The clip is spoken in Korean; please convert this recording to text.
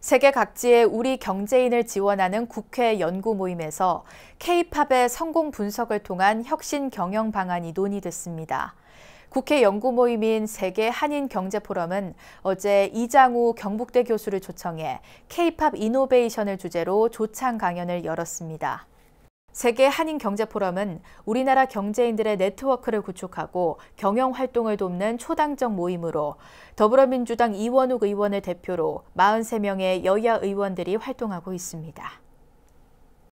세계 각지의 우리 경제인을 지원하는 국회 연구 모임에서 K-팝의 성공 분석을 통한 혁신 경영 방안이 논의됐습니다. 국회 연구 모임인 세계 한인 경제 포럼은 어제 이장우 경북대 교수를 초청해 K-팝 이노베이션을 주제로 조창 강연을 열었습니다. 세계 한인 경제 포럼은 우리나라 경제인들의 네트워크를 구축하고 경영 활동을 돕는 초당적 모임으로 더불어민주당 이원욱 의원을 대표로 43명의 여야 의원들이 활동하고 있습니다.